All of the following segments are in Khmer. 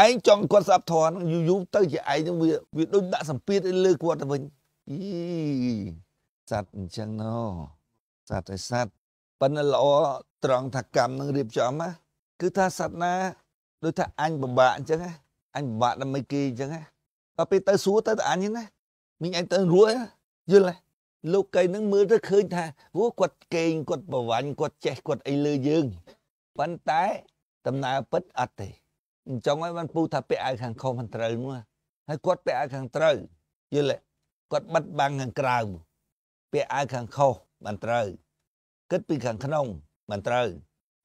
ឯងចង់គាត់ស្អប់ធន់យូរយូរទៅជាឯងនឹងវាវាដូចដាក់សម្ពាធឲ្យលើគាត់ទៅវិញអីសัตว์អញ្ចឹងណោសัตว์ឯសัตว์ប៉ុន្តែល្អត្រង់ថាកម្មនឹងរៀបចំណាគឺថាសัตว์ណាដូចថាអញពិបាកអញ្ចឹងណាអញពិបាកដើម្បីគេអញ្ចឹងណាដល់ពេលទៅស្រួលទៅតែអញហ្នឹងណាមីងអញទៅរួចយល់ទេលោកកៃនឹងមើលទៅឃើញ ថាអូគាត់កេងគាត់ប្រវាញ់គាត់ចេះគាត់អីលើយើងប៉ុន្តែដំណើរពិតអត់ទេអញ្ចឹងហើយបានពូថាពាក់អាវខាងខុសមិនត្រូវនោះហើយគាត់ពាក់អាវខាងត្រូវយល់ទេគាត់បិទបាំងខាងក្រៅពាក់អាវខាងខុសមិនត្រូវ គិតពីខាងក្នុងមិនត្រូវ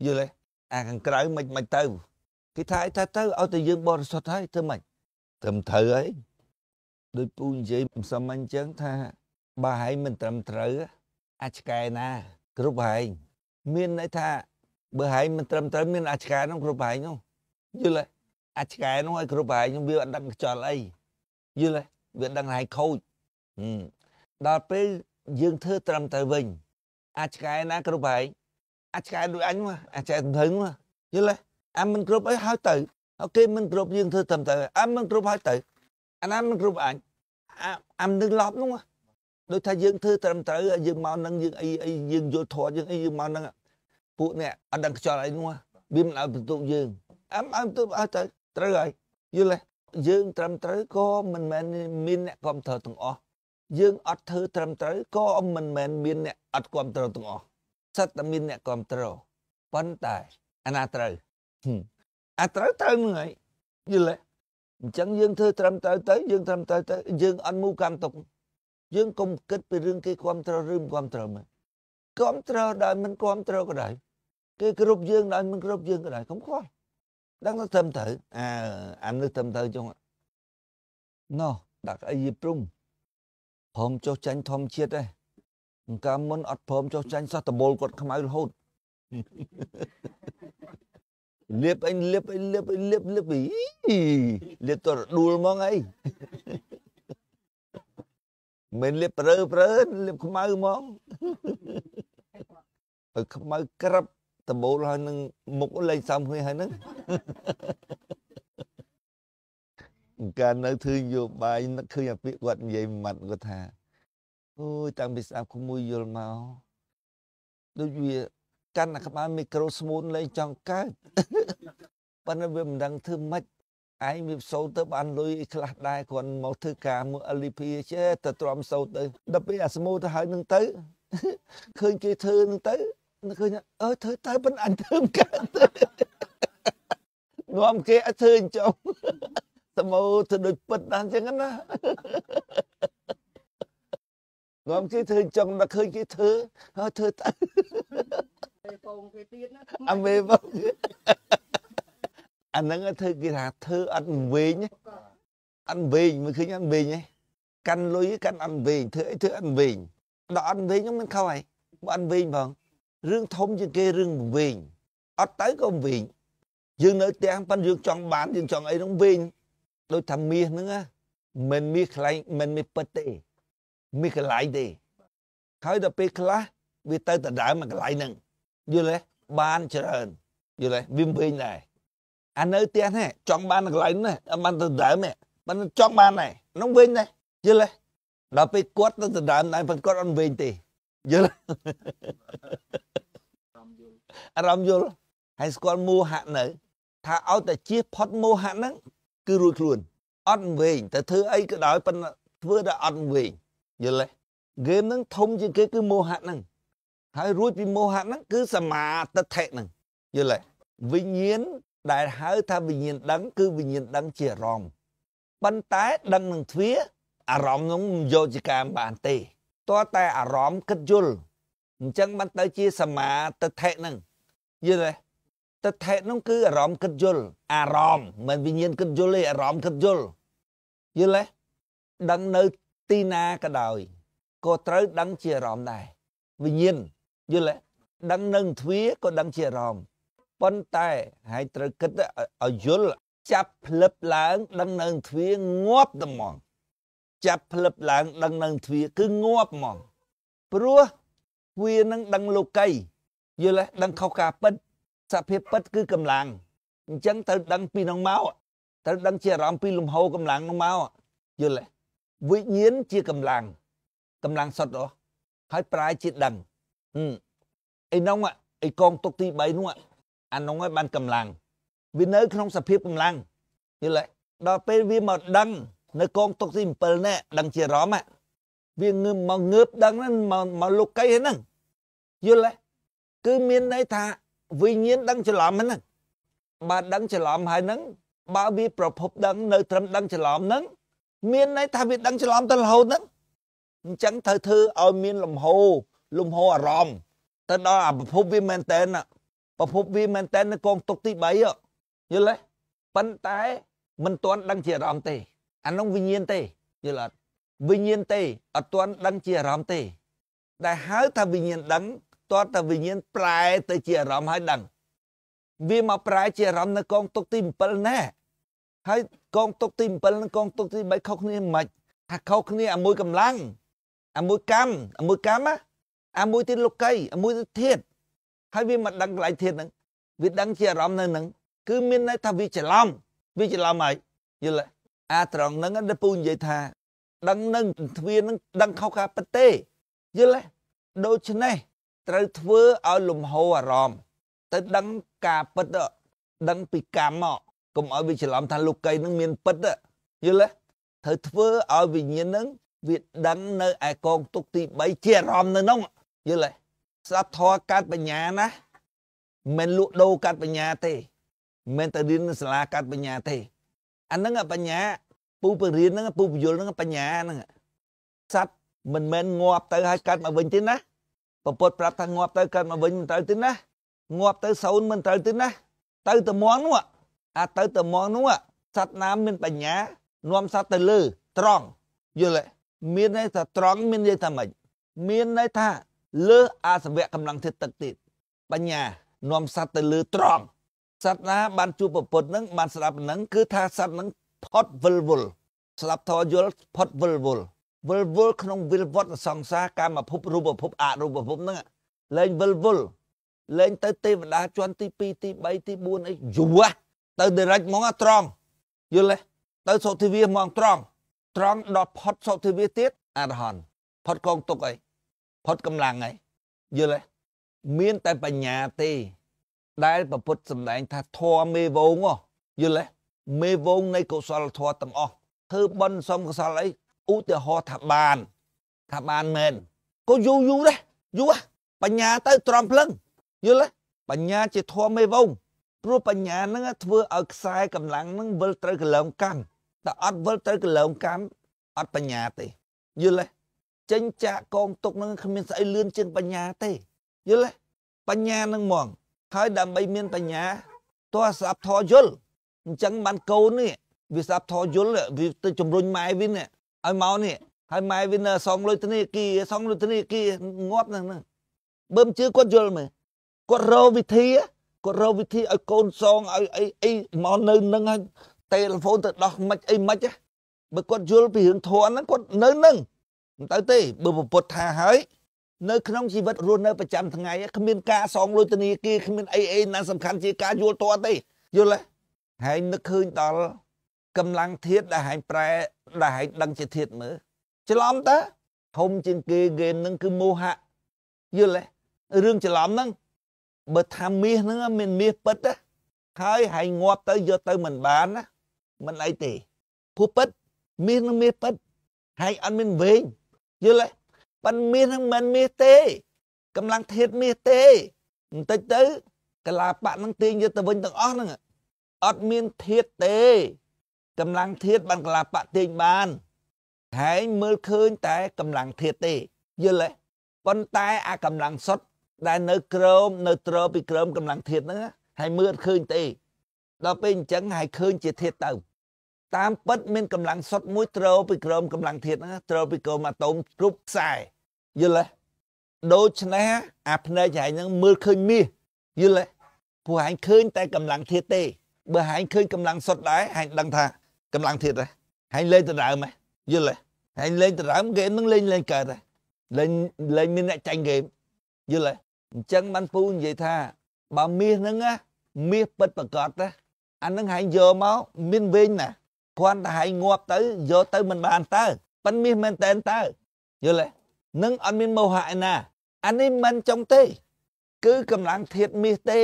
យល់ទេអាខាងក្រៅមិនមិនទៅគេថាឲ្យថាទៅឲ្យតែយើងបរិសុទ្ធហើយធ្វើម៉េចត្រឹមត្រូវហើយដោយពូនិយាយមិនសមអញ្ចឹងថាបើហែងមិនត្រឹមត្រូវអាចឆ្កែណាគ្រប់ហែងមានន័យថា បើហែងមិនត្រឹមត្រូវមានអាចឆ្កែនោះគ្រប់ហែងនោះយល់ទេអាឆ្កែនោះឲ្យគ្រប់ប្រហែលខ្ញុំវាអត់ដឹងខ្ចល់អីយល់ទេវាដឹងហើយខូចដល់ពេលយើងធ្វើត្រឹមទៅវិញ អាឆ្កែណាគ្រប់ប្រហែលអាឆ្កែដូចអញមកអាឆ្កែធំមកយល់ទេអាមិនគ្រប់អីហើយទៅអូខេមិនគ្រប់យើងធ្វើត្រឹមទៅអាមិនគ្រប់ហើយទៅអាណាមិនគ្រប់អញអាមនឹងឡប់នោះដូចថាយើងធ្វើត្រឹមត្រូវយើងមកនឹងយើងអីអីយើងយល់ធម៌យើងអីយើងមកនឹងពួកអ្នកអត់ដឹងខ្យល់អីនោះវាមិនឲ្យបន្ទុកយើងអើអើទៅអើទៅត្រូវហើយយល់ទេយើង ត្រឹមត្រូវក៏មិនមែនមានអ្នកគ្រប់គ្រងទាំងអស់យើងអត់ធ្វើត្រឹមត្រូវក៏មិនមែនមានអ្នកអត់គ្រប់គ្រងទាំងអស់សិតតែមានអ្នកគ្រប់គ្រងប៉ុន្តែអាណាត្រូវ អាត្រូវត្រូវនឹងហើយយល់ទេអញ្ចឹងយើងធ្វើត្រឹមត្រូវទៅ យើងត្រឹមត្រូវទៅយើងអត់មូកម្មទុកយើងកុំគិតពីរឿងគេគ្រប់គ្រងឬមិនគ្រប់គ្រងមើលគ្រប់គ្រងដោយមិនគ្រប់គ្រងក៏ដោយគេគ្រប់យើងដោយមិនគ្រប់យើងក៏ដោយកុំខ្វល់ដឹងទៅត្រឹមត្រូវអាអានេះត្រឹមត្រូវចុងណោះដាក់អីយីព្រំព្រមចុះចាញ់ធម្មជាតិឯងអង្កាមុនអត់ព្រមចុះចាញ់សោះតបុលគាត់ខ្មៅរហូតលៀបអញលៀបអញលៀបអញលៀបលៀបអីលៀបតរដួលហ្មងអីមិនលៀបប្រើប្រើលៀបខ្មៅហ្មងឲ្យខ្មៅក្រាប់តបូលហើយនឹងមុខលេខ30ហើយហ្នឹងកាលនៅធ្វើយោបាយនឹកឃើញអាពាកគាត់និយាយម៉ាត់គាត់ថាអូយតាំងពីស្ដាប់ក្មួយយល់មកដូចវាកាន់អាក្បាលមីក្រូស្មូនលេងចង់កើតប៉ុន្តែវាមិនដឹងធ្វើម៉េចឯងវាសូវទៅបានលុយអីខ្លះដែរគ្រាន់មកធ្វើការមួយ LP ចេះតែទ្រាំសូវទៅ ដល់ពេលអាស្មូនទៅហើយនឹងទៅឃើញគេធ្វើនឹងទៅឃើញអឺធ្វើទៅប៉ុនអញធ្វើកើតនាំគេឲ្យធ្វើអញ្ចឹងសមោធ្វើដូចពិតដែរអញ្ចឹងណានាំគេធ្វើអញ្ចឹងដល់ឃើញគេធ្វើហើយធ្វើទៅបងគេទៀតណាអាមេបងអាហ្នឹងធ្វើគេថាធ្វើអត់វិញអត់វិញមិនឃើញអត់វិញទេកាន់លុយកាន់អត់វិញធ្វើអីធ្វើអត់វិញដល់អត់វិញហ្នឹងមិនខុសហើយបើអត់វិញបងរឿងធំជាងគេរឿងវិញអត់ទៅក៏វិញយើងនៅផ្ទះប៉ិនយើងចង់បានយើងចង់អីនឹងវិញដូចថាមាសហ្នឹងមិនមាសខ្លែងមិនមាសពិតទេមាសកន្លែងទេហើយដល់ពេលខ្លះវាទៅដដើមមួយកន្លែងហ្នឹងយល់ទេបានច្រើន យល់ទេវាវិញដែរអានៅផ្ទះហ្នឹងចង់បានកន្លែងហ្នឹងអត់បានទៅដដើមទេមិនចង់បានដែរហ្នឹងវិញដែរយល់ទេដល់ពេលគាត់ទៅដដើមដែរប៉ុន្តែគាត់អត់វិញទេយល់អារម្មណ៍យល់ហើយស្គាល់មោហៈនៅ ថាឲ្យតែជៀសផុតមោហៈហ្នឹងគឺរួចខ្លួនអត់វែងតែធ្វើអីក៏ដោយប៉ុន្តែធ្វើដល់អត់វែងយល់ទេហ្គេមហ្នឹងធំជាងគេគឺមោហៈហ្នឹងហើយរួចពីមោហៈហ្នឹងគឺសមាទិដ្ឋិហ្នឹងយល់ទេវិញ្ញាណដែលហៅថាវិញ្ញាណដឹង គឺវិញ្ញាណដឹងជាអារម្មណ៍ប៉ុន្តែ ដឹងនឹងទ្វាអារម្មណ៍ហ្នឹងយកជាការបានទេតើតែអារម្មណ៍គិតយល់អញ្ចឹងបានទៅជាសមាទិដ្ឋិនឹងយល់ទេទិដ្ឋិនោះគឺអារម្មណ៍គិតយល់អារម្មណ៍មិនវិញ្ញាណគិតយល់ទេអារម្មណ៍គិតយល់យល់ទេដឹងនៅទីណាក៏ដោយក៏ត្រូវដឹងជាអារម្មណ៍ដែរវិញ្ញាណយល់ទេដឹងនឹងទ្វាក៏ដឹងជាអារម្មណ៍ប៉ុន្តែហើយត្រូវគិតឲ្យយល់ចាប់ភ្លឹបឡើងដឹងនឹងទ្វាងាប់ត្មងចាប់ផ្លឹបឡើងដឹងនឹងទ្វាគឺងាប់ហ្មងព្រោះវានឹងដឹងលោកីយល់ទេដឹងខុសការពិតសភាពពិតគឺកម្លាំងអញ្ចឹងត្រូវដឹង ពីនឹងមកត្រូវដឹង ជាអារម្មណ៍ពីលំហកម្លាំងនឹងមកយល់ទេវិញ្ញាណជាកម្លាំងកម្លាំងសុទ្ធអស់ហើយប្រាយជាដឹងអីនោះអីកងទុកទី3នោះអានោះឲ្យបានកម្លាំងវានៅ ក្នុងសភាពកម្លាំងយល់ទេដល់ពេលវាមកដឹងនៅកងទុកទី7នេះដឹងជារមវាងើបមកងើបដឹងហ្នឹងមកលោកីហ្នឹងយល់ទេគឺមានន័យថាវិញ្ញាណដឹងច្រឡំហ្នឹងបើដឹងច្រឡំហើយហ្នឹងបើវាប្រភពដឹងនៅត្រឹមដឹងច្រឡំហ្នឹងមានន័យថាវាដឹងច្រឡំទៅរហូតហ្នឹងអញ្ចឹងត្រូវធ្វើឲ្យមានលំហោលំហោអារម្មណ៍ទៅដល់អាប្រភពវាមែនតែនប្រភពវាមែនតែននៅកងទុកទី3យល់ទេប៉ុន្តែមិនទាន់ដឹងជាអារម្មណ៍ទេអានោះវិញ្ញាណទេយល់អត់វិញ្ញាណទេអត់ទាន់ដឹងជាអារម្មណ៍ទេដែលហៅថាវិញ្ញាណដឹងតើតើវិញ្ញាណប្រែទៅជាអារម្មណ៍ហើយដឹងវាមកប្រែជាអារម្មណ៍នៅកងទុកទី7ណែហើយកងទុកទី7និងកងទុកទី3ខុសគ្នាមិនថាខុសគ្នាអាមួយកម្លាំង អាមួយកម្មអាមួយកម្មអាមួយទៀតលោកីអាមួយទៀតធាតហើយវាមកដឹងកន្លែងធាតហ្នឹងវាដឹងជាអារម្មណ៍នៅហ្នឹងគឺមានន័យថាវាច្រឡំវាច្រឡំហើយយល់ទេអាត្រង់ហ្នឹងដែលពូនិយាយថាដឹងនឹងទ្វារហ្នឹងដឹងខុសការពិតទេយល់ទេដូច្នេះត្រូវធ្វើឲ្យលំហអារម្មណ៍ទៅដឹងការពិតដឹងពីកម្មកុំឲ្យវាច្រឡំថាលោកីនឹងមានពិតយល់ទេត្រូវធ្វើឲ្យវិញ្ញាណនឹងវាដឹងនៅឯកងទុកទី3ជាអារម្មណ៍នៅនោះយល់ទេស្ដាប់ធម៌កាត់បញ្ញាណាមិនលក់ដូរកាត់បញ្ញាទេមិនទៅរៀននៅសាលាកាត់បញ្ញាទេអាហ្នឹងបញ្ញាពូបរៀនហ្នឹងពូពយលហ្នឹងបញ្ញាហ្នឹងសัตว์មិនមែនងាប់ទៅហើយកើតមកវិញទេណាពពុត ប្រាប់ថាងាប់ទៅកើតមកវិញមិនត្រូវទេណាងាប់ទៅសូន្យមិនត្រូវទេណាទៅត្មងនោះអាទៅត្មងនោះសัตว์ណាមានបញ្ញា នាំសัตว์ទៅលើត្រង់យល់ទេមានន័យថាត្រង់មានន័យថាម៉េចមានន័យថា លើអាសវៈកម្លាំងធាតុទឹកទៀតបញ្ញា នាំសัตว์ទៅលើត្រង់សត្វណាបានជួបប្រពន្ធនឹងបានស្ដាប់នឹងគឺថាសត្វនឹងផុតវិលវល់ស្ដាប់ធរយល់ផុតវិលវល់វិលវល់ក្នុងវិលវត្តសង្សារកម្មភពរូបភពអរូបភពហ្នឹងលែងវិលវល់លែងទៅទេវតាជាន់ទី2ទី3ទី4អីយូរទៅ direct ហ្មងត្រង់យល់ទេទៅសុធិវាហ្មងត្រង់ត្រង់ដល់ផុតសុធិវាទៀតអរហន្តផុតកងទុកអីផុតកម្លាំងអីយល់ទេមានតែបញ្ញាទេដែលប្រពុតសម្ដែងថាធម៌មេវងយល់ទេមេវងនៃកុសលធម៌ទាំងអស់ធ្វើបន់សំកុសលអីឧទាហរណ៍ថាបានថាបានមែនក៏យូរយូរដែរយូរបញ្ញាទៅត្រំភ្លឹង យល់ទេបញ្ញាជាធម៌មេវងព្រោះបញ្ញាហ្នឹងធ្វើឲ្យខ្សែកម្លាំងហ្នឹងវិលត្រូវកលងកម្មតែអត់វិលត្រូវកលងកម្មអត់បញ្ញាទេ យល់ទេចេញចាក់កងទុកហ្នឹងគ្មានស្អីលឿនជាងបញ្ញាទេ យល់ទេបញ្ញាហ្នឹងហ្មងហើយដើម្បីមាន បញ្ញាទោះស្ដាប់ធរយល់អញ្ចឹងបានកូននេះវាស្ដាប់ធរយល់វាទៅជំរុញម៉ែវានេះឲ្យមកនេះហើយម៉ែវានៅសងលុយធនាគារសងលុយធនាគារងាប់ហ្នឹងបើមិនជឿគាត់យល់មើលគាត់រកវិធីគាត់រកវិធីឲ្យកូនសងឲ្យអីអី មកនៅនឹងហើយតេលេហ្វូនទៅដោះមិនអីមិនបើគាត់យល់ពីរឿងធន់ហ្នឹងគាត់នៅនឹងមិនទៅទេបើប្រពុតថាហើយនៅក្នុងជីវិតរស់នៅប្រចាំថ្ងៃគ្មានការសងលុយធនាគារគ្មានអីអីណាសំខាន់ជាការយល់ទាស់ទេ យល់ទេហើយនឹកឃើញដល់កម្លាំងធាតដែលហែងប្រែដែលហែងដឹងជាធាតមើលច្រឡំតើធំជាងគេហ្គេមនឹងគឺមោហៈយល់ទេរឿងច្រឡំហ្នឹងបើថាមាសហ្នឹងមានមាសពិតហើយហែងងាប់ទៅយកទៅមិនបានណាមិនអីទេព្រោះពិតមាសនឹងមាសពិតហើយអត់មានវែងយល់ទេប៉ិនមាសហ្នឹងមិនមាសទេកម្លាំងធាតមាសទេបន្តិចទៅកលាបៈនឹងទាញយកទៅវិញទាំងអស់ហ្នឹងអត់មានធាតទេកម្លាំងធាតបានកលាបៈទាញបានហើយមើលឃើញតែកម្លាំងធាតទេ យល់ទេប៉ុន្តែអាកម្លាំងសុទ្ធដែលនៅ ក្រោមនៅត្រពីក្រោមកម្លាំងធាតហ្នឹងហើយមើលឃើញទេដល់ពេលអញ្ចឹងហើយឃើញជាធាតទៅតាមពិតមានកម្លាំងសុទ្ធមួយត្រោពីក្រោមកម្លាំងធាតណាត្រោពីក្រោមអាតូមគ្រប់ខ្សែយល់ទេដូច្នេះអាភ្នែកឯងហ្នឹងមើលឃើញមាសយល់ទេព្រោះឯងឃើញតែកម្លាំងធាតទេបើឯងឃើញកម្លាំងសុទ្ធដែរឯងដឹងថាកម្លាំងធាតដែរឯងលេងដដើមហ៎យល់ទេឯងលេងដដើមហ្គេមហ្នឹងលេងលេងកើតដែរលេងលេងមានអ្នកចាញ់ហ្គេមយល់ទេអញ្ចឹងបានពូនិយាយថា បើមាសហ្នឹងណាមាសពិតប្រកបណាអាហ្នឹងឯងយកមកមានវិញណាគ្រាន់តែឯងងាប់ទៅយកទៅមិនបានតើប៉ិនមាសមែនតែនតើយល់ទេនឹងអត់មានមោហៈឯណាអានេះមិនចង់ទេគឺកម្លាំងធាតមាសទេ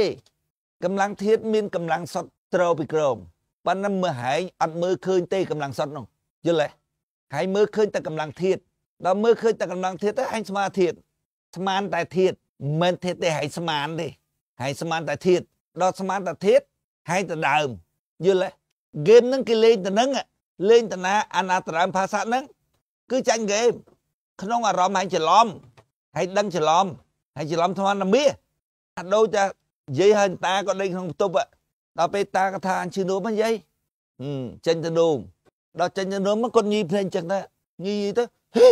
កម្លាំងធាត មានកម្លាំងសត់ត្រូវពីក្រមប៉ុន្តែមើលហែងអត់មើលឃើញទេកម្លាំងសត់នោះយល់ទេហើយមើលឃើញតែកម្លាំងធាតដល់មើលឃើញតែកម្លាំងធាតទៅឯងស្មាធាតស្មានតែធាត មិនធាតទេហើយស្មានទេហើយស្មានតែធាតដល់ស្មានតែធាតហើយទៅដើម យល់ទេហ្គេមហ្នឹងគេលេងតែហ្នឹងលេងតាណាអាណាតរាមភាសាហ្នឹងគឺចាញ់ហ្គេមក្នុងអារម្មណ៍ហើយច្រឡំហើយដឹងច្រឡំហើយច្រឡំធម្មមាអាចដូចតែនិយាយហើយតាក៏ដេកក្នុងបន្ទប់ដល់ពេលតាក៏ថាអញឈឺនោមហ្នឹងយាយចេញទៅនោមដល់ចេញទៅនោមគាត់ញីភ្នែកចឹងដែរញីទៅហេ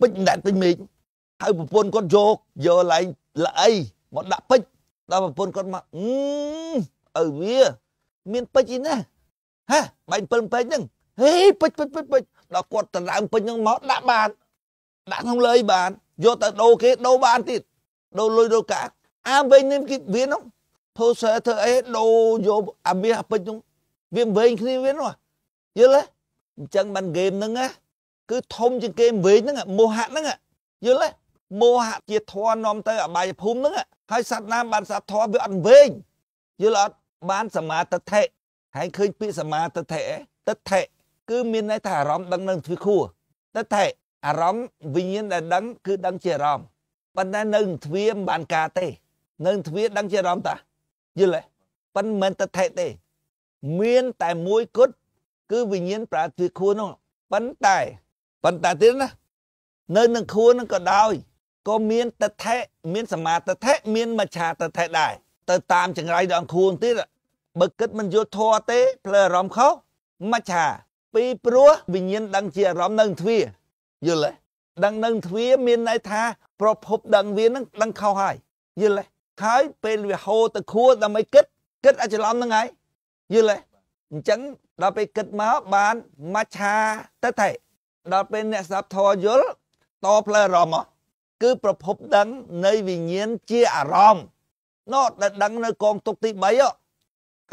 ពេជ្រដាក់ពេជ្រមេឃហើយប្រពន្ធគាត់យកយកឡែងល្អីមកដាក់ពេជ្រដល់ប្រពន្ធគាត់មកអឺអើវា មានពេជ្រអីណាហេបាញ់7ពេជ្រហ្នឹងហេពេជ្រពេជ្រពេជ្រដល់គាត់ដណ្ដើមពេជ្រហ្នឹងមកដាក់បានដាក់ក្នុងលុយបានយកទៅដូរគេដូរបានទៀតដូរលុយដូរកាក់អាវិញនេះគេវានោះធ្វើសើធ្វើអីដូរយកអាមាសអាពេជ្រនោះវាវិញគ្នាវានោះយល់ទេអញ្ចឹងបានហ្គេមហ្នឹងណាគឺធំ ជាងគេវិញហ្នឹងមោហៈហ្នឹងយល់ទេមោហៈជាធននាំទៅអបាយភូមិហ្នឹងហើយសត្វណាបានសត្វធរវាអត់វិញយល់អត់បានសមាទិដ្ឋិហើយឃើញពាក្យសមាទិដ្ឋិទិដ្ឋិគឺមានន័យថាអារម្មណ៍ដឹងនឹងទ្វាខួរទិដ្ឋិអារម្មណ៍វិញ្ញាណដែលដឹង គឺដឹងជាអារម្មណ៍ប៉ុន្តែនៅទ្វាមិនបានការទេនៅទ្វាដឹងជាអារម្មណ៍តាយល់ទេប៉ុន្តែមិនទៅថេទេ មានតែមួយគត់គឺវិញ្ញាណប្រើទ្វាខួននោះប៉ុន្តែប៉ុន្តែទៀតណានៅនឹងខួននឹងក៏ដោយក៏មានតថេមានសមាតថេមានមច្ឆាតថេដែរទៅតាមចង្រៃដល់ខួនទៀតបើគិតមិនយល់ធัวទេផ្លើអារម្មណ៍ខុសមច្ឆាពីព្រោះវិញ្ញាណដឹងជាអារម្មណ៍នៅទ្វាយល់ទេដឹងនឹងទ្វាមានន័យថាប្រភព ដឹង វានឹងដឹងខុសហើយយល់ទេហើយពេលវាហូរទៅខួរដើម្បីគិត គិតអាចច្រឡំហ្នឹងហើយយល់ទេអញ្ចឹងដល់ពេលគិតមកបានមច្ឆាទៅតែដល់ពេលអ្នកស្ដាប់ធរយល់តផ្លូវអារម្មណ៍គឺប្រភពដឹងនៃវិញ្ញាណជាអារម្មណ៍នោះដែលដឹងនៅកងទុកទី3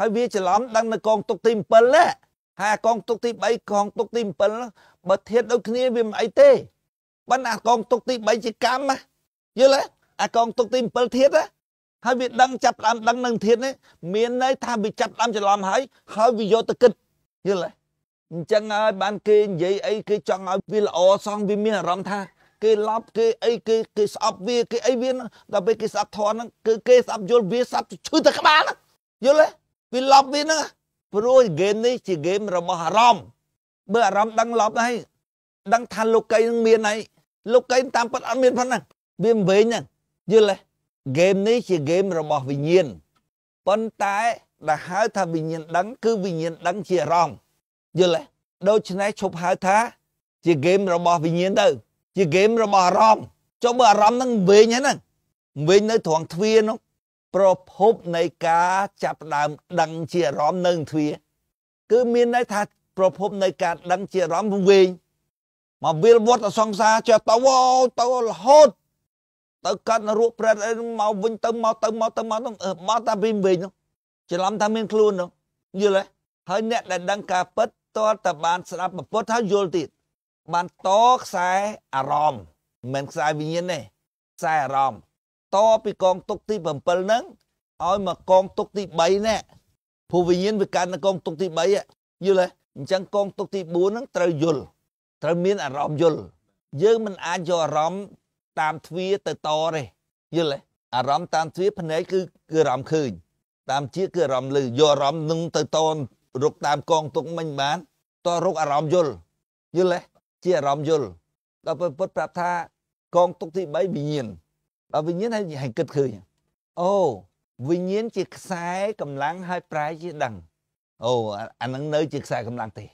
ហើយវាច្រឡំដឹងនៅកងទុកទី7ហ្នឹងហើយកងទុកទី3កងទុកទី7បើធៀបដូចគ្នាវាមិនអីទេប៉ិនអាកងទុកទី3ជាកម្មយល់ទេអាកងទុកទី7ធៀបណាហើយវាដឹងចាប់ដើមដឹងនឹងធៀបនេះមានន័យថាវាចាប់ដើមច្រឡំហើយហើយវាយកទៅគិតយល់ទេអញ្ចឹងហើយ បានគេនិយាយអីគេចង់ឲ្យវាល្អសោះវាមានអារម្មណ៍ថាគេឡប់គេអីគេគេស្អប់វាគេអីវាដល់ពេលគេស្អប់ធន់ហ្នឹងគឺគេស្អប់យល់វាស្អប់ឈឺទៅក្បាលយល់ទេវាឡប់វាហ្នឹងព្រោះហ្គេមនេះជាហ្គេមរបស់អារម្មណ៍បើអារម្មណ៍ដឹងឡប់ហើយដឹងថាលោកីនឹងមានហើយលោកីតាមពិតអត់មានផងហ្នឹងវាវិញហ្នឹងយល់ទេហ្គេមនេះជាហ្គេមរបស់វិញ្ញាណប៉ុន្តែដែលហៅថាវិញ្ញាណដឹង គឺវិញ្ញាណដឹងជាអារម្មណ៍យល់ទេដូច្នេះឈប់ហៅថា ជាហ្គេមរបស់វិញ្ញាណទៅជាហ្គេមរបស់អារម្មណ៍ចុះបើអារម្មណ៍ហ្នឹងវិញហ្នឹងវិញនៅត្រង់ទ្វារនោះប្រភពនៃការចាប់ដើមដឹងជាអារម្មណ៍នៅទ្វា គឺមានន័យថាប្រភពនៃការដឹងជាអារម្មណ៍វែងមកវិលវត្តសង្សារចេះទៅទៅរហូតទៅកាត់នរកប្រែតអីមកវិញទៅមកទៅមកទៅមកនោះបាត់តែពីវិញនោះច្រឡំថាមានខ្លួននោះយល់ទេហើយអ្នកដែលដឹងការពិតតើតបានស្ដាប់ពុទ្ធហើយយល់ទៀតបានតខ្សែអារម្មណ៍មិនខ្សែវិញ្ញាណទេខ្សែអារម្មណ៍តពីកងទុកទី7ហ្នឹងឲ្យមកកងទុកទី3នេះព្រោះវិញ្ញាណវាកាន់កងទុកទី3យល់ទេអញ្ចឹងកងទុកទី4ហ្នឹងត្រូវយល់ត្រូវមានអារម្មណ៍យល់យើងមិនអាចយកអារម្មណ៍តាមទ្វាទៅតទេយល់ទេអារម្មណ៍តាមទ្វាភ្នែកគឺគឺអារម្មណ៍ឃើញតាមជាគឺអារម្មណ៍ឮយកអារម្មណ៍នឹងទៅតនរកតាមកងទុកមិញបាន តរកអារម្មណ៍យល់យល់ទេជាអារម្មណ៍យល់ដល់ពុទ្ធប្រាប់ថាកងទុកទី3វិញ្ញាណដល់វិញ្ញាណហើយហើយគិតឃើញអូវិញ្ញាណជាខ្សែកម្លាំងហើយប្រែជាដឹងអូអានឹងនៅ ជាខ្សែកម្លាំងទេ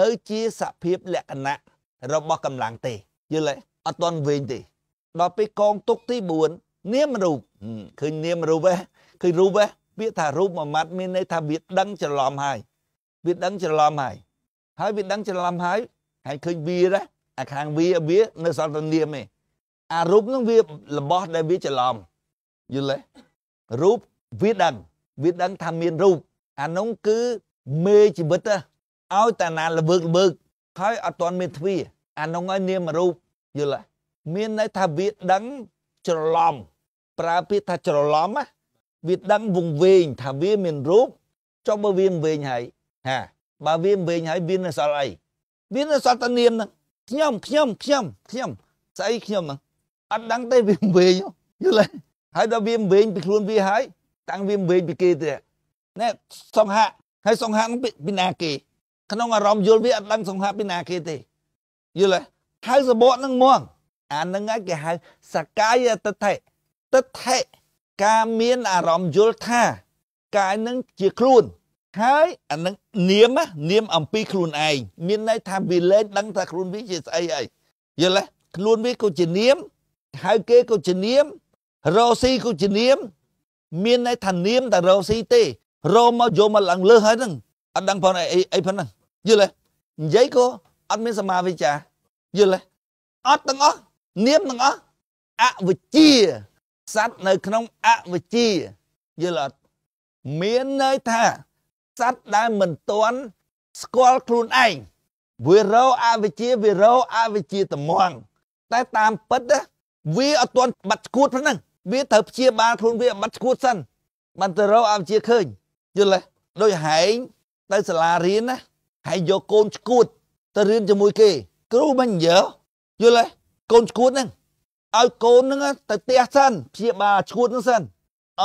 នៅជាសភាព លក្ខណៈរបស់កម្លាំងទេយល់ទេអត់តន់វែងទេ ដល់ពេលកងទុកទី4នាមរូបឃើញនាមរូបហ៎ឃើញរូបហ៎ពាក្យថារូបមួយម៉ាត់មានន័យថាវាដឹងច្រឡំហើយវាដឹងច្រឡំហើយ ហើយវាដឹងច្រឡំហើយហើយឃើញវាណាអាខាងវាវានៅសល់តែនាមឯងអារូបនឹងវារបស់ដែលវាច្រឡំយល់ទេរូបវាដឹងវាដឹងថាមានរូប អានោះគឺមេជីវិតទៅឲ្យតាណាល្វើកល្វើកហើយអត់ទាន់មានទ្វា អានោះឲ្យ នាមរូបយល់ទេមានន័យថាវាដឹងច្រឡំប្រើពាក្យថាច្រឡំណាវាដឹងវង្វេងថាវាមានរូបចុះបើវាវង្វេងហើយហា បើវាវង្វេងហើយវានៅសល់អីវានៅសល់តានាមហ្នឹងខ្ញុំខ្ញុំខ្ញុំខ្ញុំស្អីខ្ញុំហ្នឹងអត់ដឹងទេវាវែងយល់ទេហើយដល់វាវែងពីខ្លួនវាហើយ តាំងវាវែងពីគេទៀតណែសង្ហៈហើយសង្ហៈនឹងពីណាគេក្នុងអារម្មណ៍យល់វា អត់ដឹងសង្ហៈពីណាគេទេ យល់ទេហើយសបកនឹងមកអានឹងឯងគេហៅសកាយតថេតថេការមានអារម្មណ៍យល់ថា កាយនឹងជាខ្លួន ហើយអានឹងនាម នាម អំពី ខ្លួនឯងមានន័យថាវាលែងដឹងថាខ្លួនវាជាស្អីអីយល់ទេខ្លួនវាក៏ជានាមហើយគេក៏ជំនាញរ៉ូស៊ីក៏ជំនាញមានន័យថានាមតែរ៉ូស៊ីទេរោមកយកមកឡើងលើហើយហ្នឹងអត់ដឹងផងអីអីផងហ្នឹងយល់ទេនិយាយក៏អត់មានសមាវិជ្ជាយល់ទេអត់ទាំងអស់នាមទាំងអស់អវិជ្ជាសัตว์នៅក្នុងអវិជ្ជាយល់អត់មានន័យថាសัตว์ដែលមិនទាន់ស្គាល់ខ្លួនឯងវារោអវិជ្ជាវារោអវិជ្ជាតម្ងតែតាមពិតណាវាអត់ទាន់បាត់ឈួតព្រោះហ្នឹងវាត្រូវព្យាបាលខ្លួនវាបាត់ឈួតសិនបានទៅរកអមជាឃើញយល់ទេដោយហែងទៅសាលារៀនណាហើយយកកូនឈួតទៅរៀនជាមួយគេ គ្រូមិនយើយល់ទេកូនឈួតហ្នឹងឲ្យកូនហ្នឹងទៅផ្ទះសិនព្យាបាលឈួតហ្នឹងសិន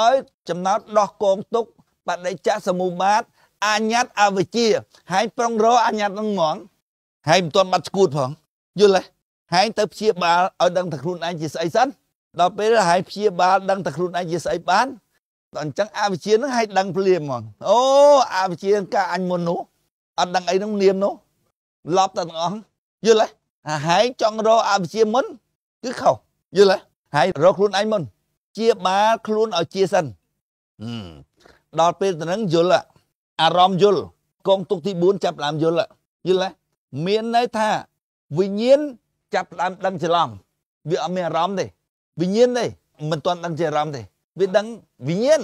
ឲ្យចំណោតដោះកងទុកបដិចៈសមូបាទអញ្ញត្តអវិជ្ជាហើយប្រុងរអញ្ញត្តនឹងងងហើយមិនទាន់បាត់ឈួតផងយល់ទេហែងទៅព្យាបាលឲ្យដឹងថាខ្លួនឯងជាស្អីសិនដល់ពេលហែងព្យាបាលដឹងថាខ្លួនឯងជាស្អីបានដល់អញ្ចឹងអវិជ្ជានឹងហែងដឹងភ្លាមហ្មងអូអវិជ្ជាការអញមុននោះអត់ដឹងអីនឹងនាមនោះលប់តែទាំងអស់យល់ទេអាហែងចង់រកអវិជ្ជាមុន គឺខុសយល់ទេហែងរកខ្លួនឯងមុន ជាបាលខ្លួនឲ្យជាសិនដល់ពេលទៅនឹងយល់អារម្មណ៍យល់កងទុកទី4ចាប់ដើមយល់យល់ទេមានន័យថាវិញ្ញាណចាប់ផ្ដើមដឹងច្រឡំវាអត់មានអារម្មណ៍ទេវិញ្ញាណទេមិនទាន់ដឹងជាអារម្មណ៍ទេវាដឹងវិញ្ញាណ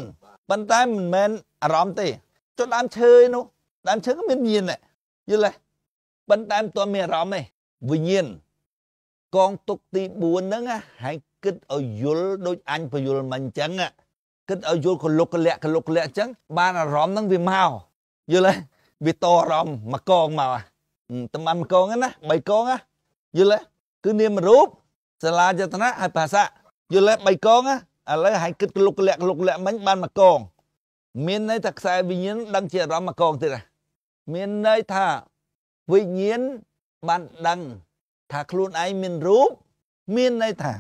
ប៉ុន្តែមិនមែនអារម្មណ៍ទេ ចុះដើមឈើនោះដើមឈើក៏មានវិញ្ញាណដែរយល់ទេប៉ុន្តែមិនទាន់មានអារម្មណ៍ទេវិញ្ញាណកងទុកទី4ហ្នឹងហើយគិតឲ្យយល់ដូចអញពយល់មិនអញ្ចឹងគិតឲ្យយល់កលុកកលៈកលុកកលៈអញ្ចឹងបានអារម្មណ៍ហ្នឹងវាមកយល់ទេវាតអារម្មណ៍មួយកងមកតាមមួយកងណា3កងណាយល់ទេគឺនាមរូបសាលាយតនៈហើយភាសា យល់ទេ3កងណាឥឡូវហែងគិតក្លុកលាក់ក្លុកលាក់មិញបានមួយកង មានន័យថាខ្សែវិញ្ញាណដឹង ជាអារម្មណ៍មួយកងទៀតណាមានន័យថាវិញ្ញាណបានដឹងថាខ្លួនឯងមានរូបមានន័យថា